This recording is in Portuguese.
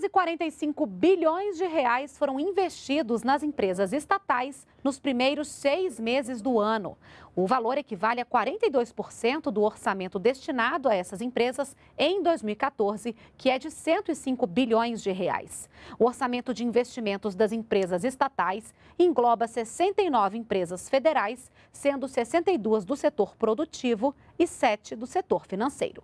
Quase 45 bilhões de reais foram investidos nas empresas estatais nos primeiros seis meses do ano. O valor equivale a 42% do orçamento destinado a essas empresas em 2014, que é de 105 bilhões de reais. O orçamento de investimentos das empresas estatais engloba 69 empresas federais, sendo 62 do setor produtivo e 7 do setor financeiro.